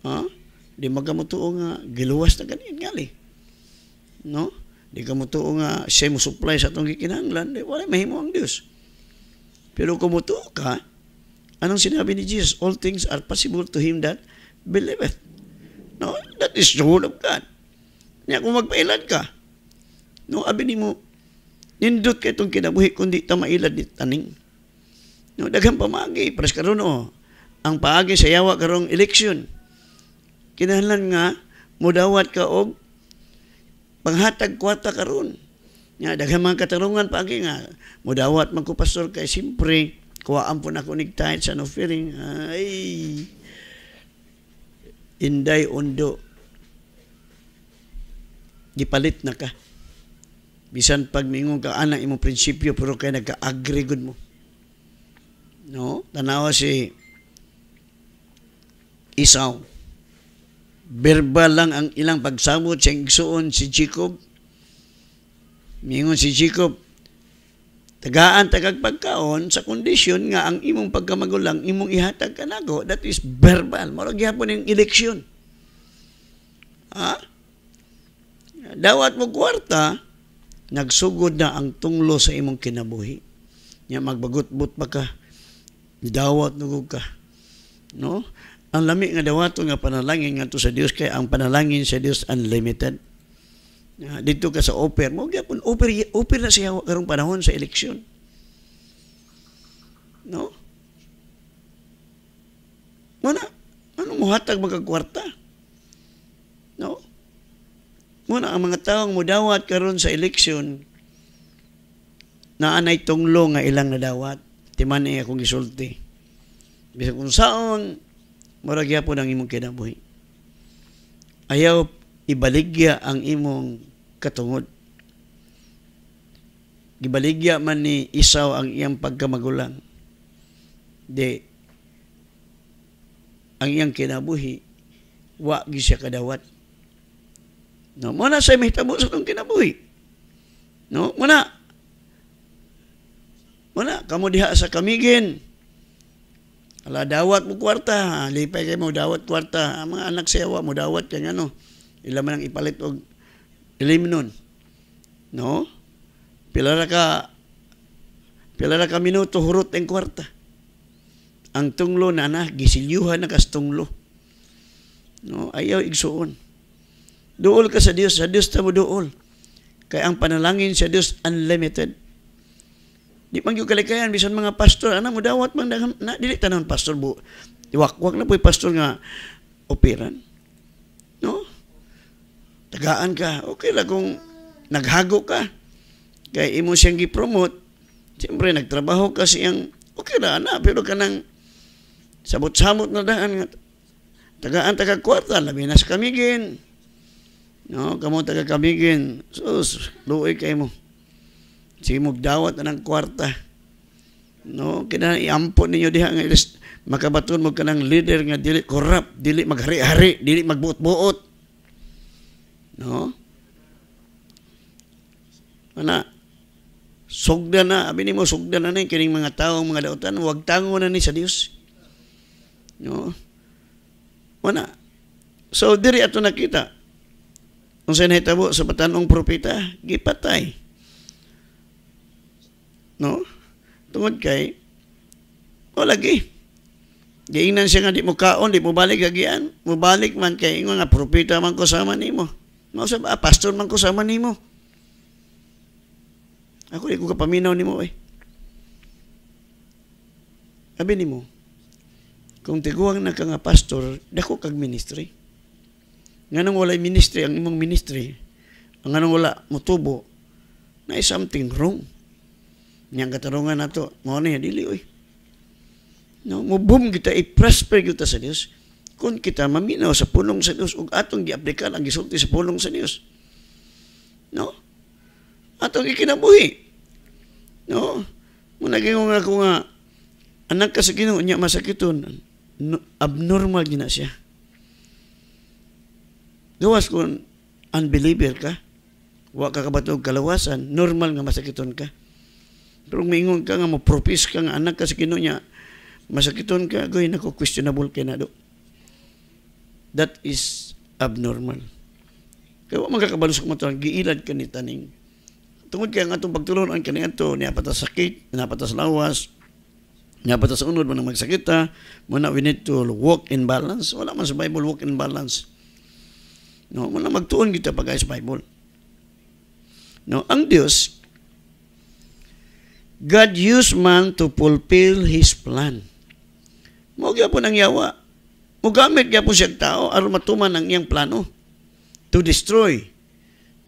Ha? Di man kamutuo nga giluwas na ganin ngali. No? Di ka mo to nga siya mo supply sa atong gikinahanglan, di wala mahimo ang Dios. Pero kung mo to ka, anong sinabi ni Jesus? All things are possible to him that believeth. No, that is the word of God. Niya kung magpailad ka, no, abi ni mo, nindot ka itong kinabuhi, kundi ta mailad ni taning. No, daghang pamagi, pres karon o, oh. ang paagi sa yawa karong eleksyon. Kinahanglan nga, mudawat ka og panghatag kwarta karon nga daghang mga katarungan pagi nga mudawat man ko pastor kay simpre kuwaan ampon ako ko nigtahit sa offering ay inday undo gipalit na ka bisan pag mingong ka anak imong prinsipyo pero kay nagka-agree gud mo no tanawa si Isaw verbal lang ang ilang pagsamot sa igsuon si Jacob. Mingon si Jacob, tagaan tagagpagkaon sa kondisyon nga ang imong pagkamagulang imong ihatag kanago that is verbal murag gyapon ning eleksyon ha dawat mo kwarta nagsugod na ang tunglo sa imong kinabuhi nya magbagot-but pa ka dawat nugog ka no ang lami nga dawato nga panalangin nga to sa Dios kay ang panalangin sa Dios unlimited. Uh, dito ka sa offer mo, gyapon offer offer na siya karong panahon sa eleksyon. No? Muna, ano mo hatag magkakwarta? No? Muna, ang mga taong mudawat karon sa eleksyon, naa nay tunglo nga ilang nadawat timan niya akong gisulti bisag kung saon Muragya po ng imong kinabuhi. Ayaw ibaligya ang imong katungod. Gibaligya man ni isaw ang iyang pagkamagulang. Di, ang iyang kinabuhi, wa gi siya kadawat. No, muna sa mahitabo sa itong kinabuhi. No, muna. Muna, kamo diha sa kamigin. Ala, dawat mo kwarta. Lipay kay mo, dawat kwarta. Ang mga anak sewa mo, dawat kay ano. Ila man ang ipalit og ilimnon. No? Pila ra ka pila ra ka minuto hurot ang kwarta. Ang tunglo na na gisilyuhan na kastunglo. No, ayaw igsuon. Duol ka sa Dios, sa Dios ta mo duol. Kay ang panalangin sa Dios unlimited. Di man yung kalikayan, bisan mga pastor, ana mo dawat man, na, na dili tanawon pastor bu. wakwak na po pastor nga operan. No? Tagaan ka. Okay lang kung naghago ka. kay imo siyang gi-promote Siyempre, nagtrabaho ka siyang, okay na, ana, pero kanang sabot-sabot na daan nga. Tagaan taga kwarta, labi na sa kamigin. No, kamo taga kamigin. Sus, luoy kay mo. Sige, mugdawat na ng kwarta. No, kina iampo ninyo diha nga ilis makabaton mo kanang leader nga dili korap, dili maghari-hari, dili magbuot-buot. No? Ana, sugda na, abi nimo sugda na ni kining mga tawo mga dautan, wag tango na ni sa Dios. No? Wala. So diri ato nakita. Unsa nahitabo sa patanong propeta, gipatay. No? Tungod kay, o lagi. Giingnan siya nga di mo kaon, di mo balik gagian. Mo balik man kay ingon nga propeta man ko sama nimo. Mao sa ba, ah, pastor man ko sama nimo. Ako di ko kapaminaw nimo eh. Sabi nimo, kung tiguang na ka nga pastor, dako kag ministry. Nga nang walay ministry, ang imong ministry, ang nang wala, mutubo, na is something wrong niyang katarungan nato mao ni dili oy no mubum kita i-prosper kita sa Dios kun kita maminaw sa pulong sa Dios ug atong giaplikan ang gisulti sa pulong sa Dios no atong ikinabuhi no mo nagingon ako nga anak ka sa Ginoo niya masakiton no, abnormal gina siya Duwas kung unbeliever ka, wa ka kabatog kalawasan, normal nga masakiton ka. Pero mingon ka nga, mapropis ka nga anak kasi kino niya, masakiton ka, gawin ako, questionable kay na do. That is abnormal. Kaya wala magkakabalos kung matang, giilad ka ni taning. Tungod kaya nga itong pagtulon, ang kaniya ito, niyapatas sakit, niyapatas lawas, niyapatas unod, manang magsakita, muna we need to walk in balance. Wala man sa Bible, walk in balance. No, muna magtuon kita pag sa Bible. No, ang Dios God used man to fulfill His plan. Mugya po ng yawa. Mugamit niya po siya tao aron matuman ang iyang plano. To destroy,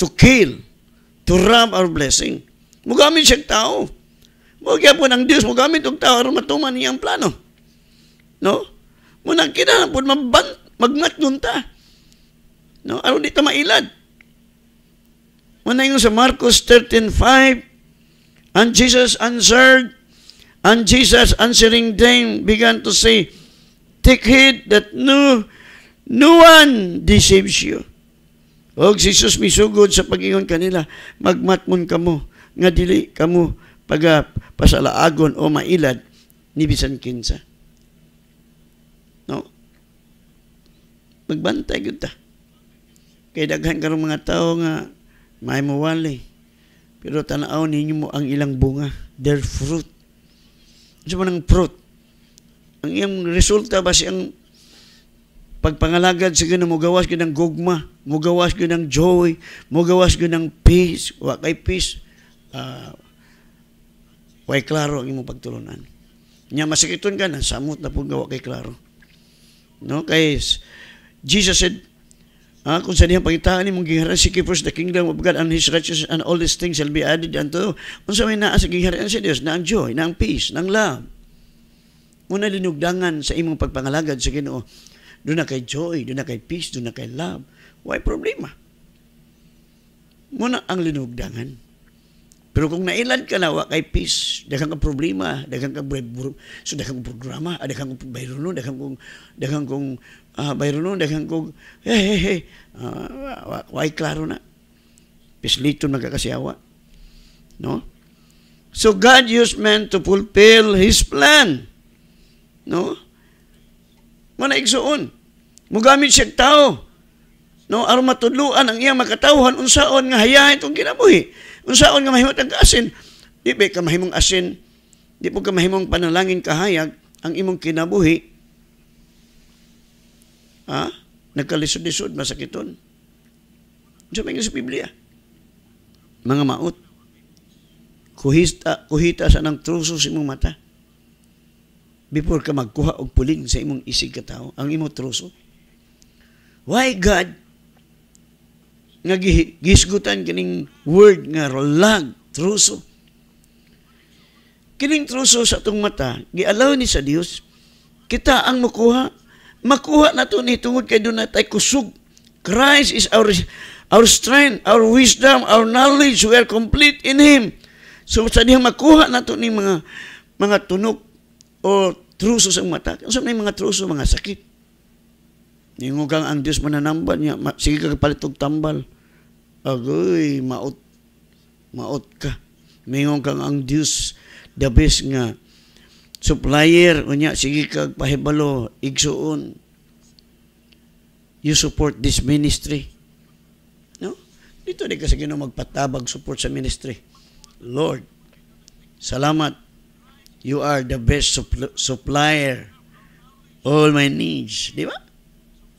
to kill, to rob our blessing. Mugamit siyang tao. Mugya po ng Diyos, mugamit ang tao aron matuman ang iyang plano. No? Munang kinahanglan po, magmatngon ta. No? Aron dito mailad. Muna yung sa Marcos 13.5, And Jesus answered, and Jesus answering them began to say, Take heed that no, no one deceives you. Og Jesus misugod sa pag-ingon kanila, magmatmon kamo, nga dili kamo paga pasalaagon o mailad nibisan bisan kinsa. No. Magbantay gyud ta. Kay daghan karong mga tawo nga may mawali pero tanaw ninyo mo ang ilang bunga, their fruit. Ano man ang fruit? Ang iyang resulta ba ang pagpangalagad sa ganang mugawas ka ng gugma, mugawas ka ng joy, mugawas ka ng peace, wa kay peace, uh, way klaro ang imong pagtulunan. Nya masakiton ka na, samot na po gawa kay klaro. No? Kay Jesus said, Ha, ah, kung sa niyang pangitaan ni mong gihara si first the kingdom of God and his righteousness and all these things shall be added unto. Kung sa may naa sa sa Dios na ang joy, na ang peace, na ang love. Muna linugdangan sa imong pagpangalagad sa Ginoo. Do na kay joy, do na kay peace, do na kay love. Why problema? Muna ang linugdangan. Pero kung nailan ka na, kay peace, daghang kang problema, daghang ka so daghang kong programa, ah, daghang kong bayro nun, dagang kong, dagang kong uh, ah, bayro nun, daghang kong, hey, hey, hey, uh, ah, why klaro na? Pisliton magkakasiyawa. No? So God used men to fulfill His plan. No? Mga naigsoon. Mugamit siyang tao. No, aron matudluan ang iyang makatawhan unsaon nga hayahin itong kinabuhi. Unsaon nga mahimot ang asin? Di ba ka mahimong asin? Di po ka mahimong panalangin kahayag ang imong kinabuhi. Ha? Nagkalisod-lisod, masakiton. Diyan may sa Biblia. Mga maot. Kuhita, kuhita sa nang truso sa imong mata. Before ka magkuha og puling sa imong isig ka katao, ang imong truso. Why God nga gisgutan kining word nga lag, truso. Kining truso sa atong mata, gialaw ni sa Dios kita ang makuha. Makuha na to ni tungod kay doon na kusog. Christ is our our strength, our wisdom, our knowledge. We are complete in Him. So sa dihang makuha na to ni mga mga tunok o truso sa mata. Kasi may mga truso, mga sakit. Ingugang ang Diyos mananamban niya. Sige ka palit og tambal. Agoy, maot. Maot ka. Mingon kang ang Diyos. The best nga. Supplier. Unya, sige ka pahibalo. Igsuon. You support this ministry. No? Dito di ka sa ginoo magpatabag support sa ministry. Lord, salamat. You are the best supplier. All my needs. Di ba?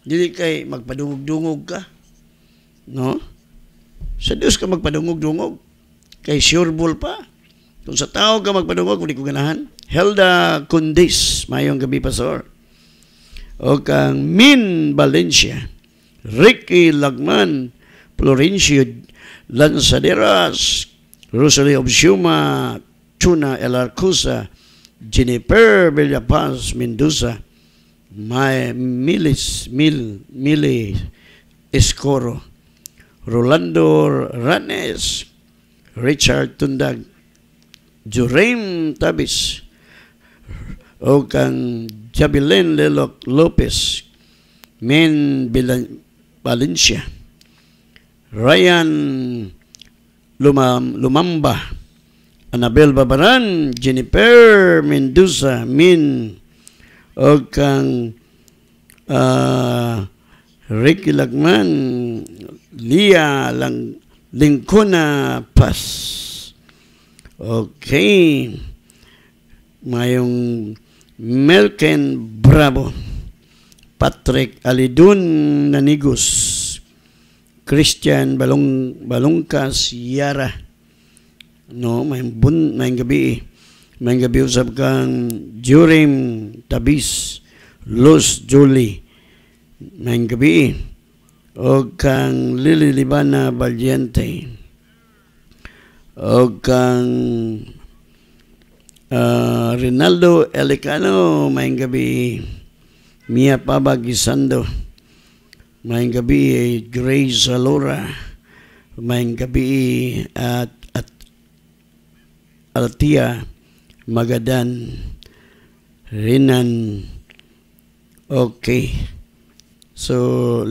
Dili kay magpadungog-dungog ka. No? Sa Dios ka magpadungog-dungog. Kay sureball pa. Kung sa tao ka magpadungog, hindi ko ganahan. Helda Condis, mayong gabi, Pastor. O kang Min Valencia, Ricky Lagman, Florencio Lanzaderas, Rosalie Obsuma, Tuna Elarcusa, Jennifer Villapaz Mendoza, may Milis, Mil, Mili Escoro, Rolando Ranes, Richard Tundag, Jurem Tabis, o kang Jabilin Lelok Lopez, Men Bilan, Valencia, Ryan Lumam, Lumamba, Anabel Babaran, Jennifer Mendoza, Min o kang uh, Ricky Lagman, Lia Lang Lingkuna Pas. Okay. Mayong Melken Bravo, Patrick Alidun Nanigos, Christian Balong Balongkas Yara. No, may bun, may gabi eh manggabiusab kang during tabis Los Juli ng gabi o kang lililiban na balyente o kang uh, Rinaldo Elecano may gabi Mia Pabagisando may gabi Grace Alora may gabi at, at Altia magadan rinan okay so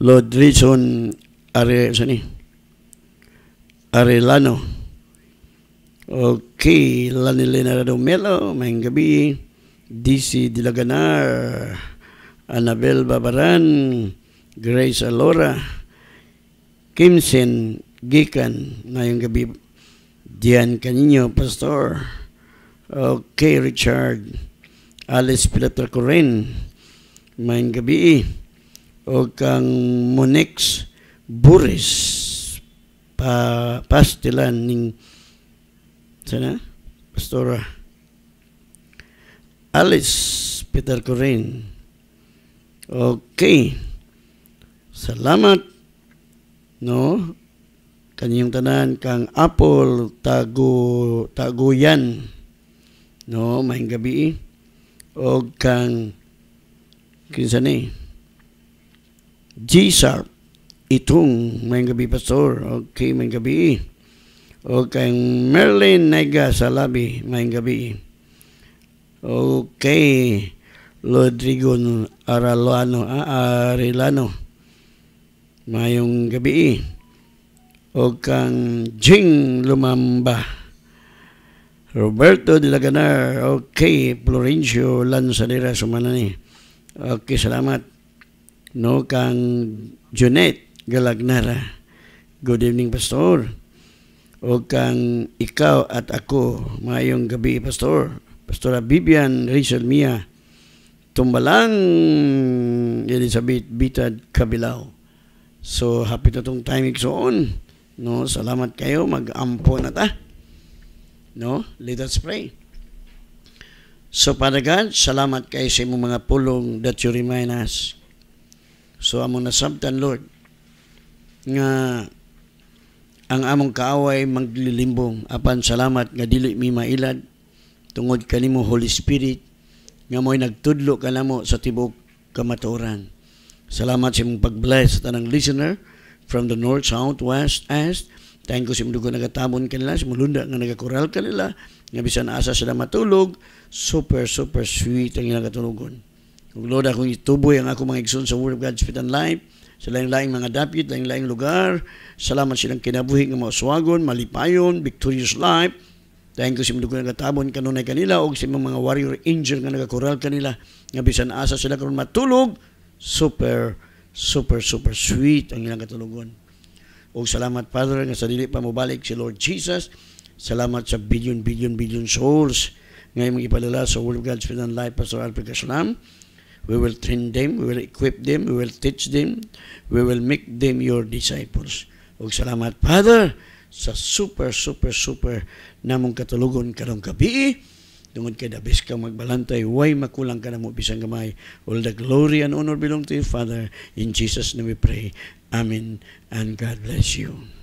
Lord Richon Are sani Arelano okay lanilena Romelo mayang gabi DC Dilaganar Anabel Babaran Grace Alora Kimsen Gikan ngayong gabi diyan kaninyo pastor Okay, Richard. Alice Pilator ko rin. Main gabi. Eh. O kang Monix Buris. Pa pastilan ning sana? Pastora. Alice Peter ko Okay. Salamat. No? Kanyang tanan kang Apple tago taguyan no maing gabi eh. o kang kinsa ni eh. G sharp itong maing gabi pastor okay maing gabi eh. o kang Merlin Nega sa labi maing gabi okay Rodrigo Aralano ah, Arilano mayong gabi o kang Jing Lumamba Roberto de Laganar. Okay, Florencio Lanzanera Sumanani. Okay, salamat. No, kang Junet Galagnara. Good evening, Pastor. O kang ikaw at ako, mayong gabi, Pastor. Pastora Bibian Rizal Mia. Tumbalang Elizabeth Bitad Kabilao. So, happy na tong timing soon. No, salamat kayo. Mag-ampo na ta. No? Let us pray. So, Father God, salamat kay sa imong mga pulong that you remind us. So, among nasabtan, Lord, nga ang among kaaway maglilimbong apan salamat nga dili mi mailad tungod kanimo Holy Spirit nga mo'y nagtudlo ka namo sa tibok kamatuoran. Salamat sa imong pag-bless tanang listener from the north, south, west, east, Tayong ko simdugo nagatamon kanila, simulunda nga nagakural kanila, nga bisan asa sila matulog, super, super sweet ang ilang katulogon. Kung Lord, akong ituboy ang ako mga igsoon sa Word of God, Spirit and Life, sa laing-laing mga dapit, laing-laing lugar, salamat silang kinabuhi ng mga uswagon, malipayon, victorious life, Tayong ko simdugo nga katabon kanunay kanila o sa mga warrior angel nga nagakural kanila nga bisan asa sila karon matulog super super super sweet ang ilang katulugon. O salamat, Father, nga sa dili pa mobalik si Lord Jesus. Salamat sa billion, billion, billion souls nga ngayon ipalala sa Word of God's Spirit and Life, Pastor Alfred Kasalam. We will train them, we will equip them, we will teach them, we will make them your disciples. O salamat, Father, sa super, super, super namong katulugon karong gabi. Tungod kay dabis kang magbalantay, why makulang ka na mo bisang gamay. All the glory and honor belong to you, Father. In Jesus' name we pray. Amen. And God bless you.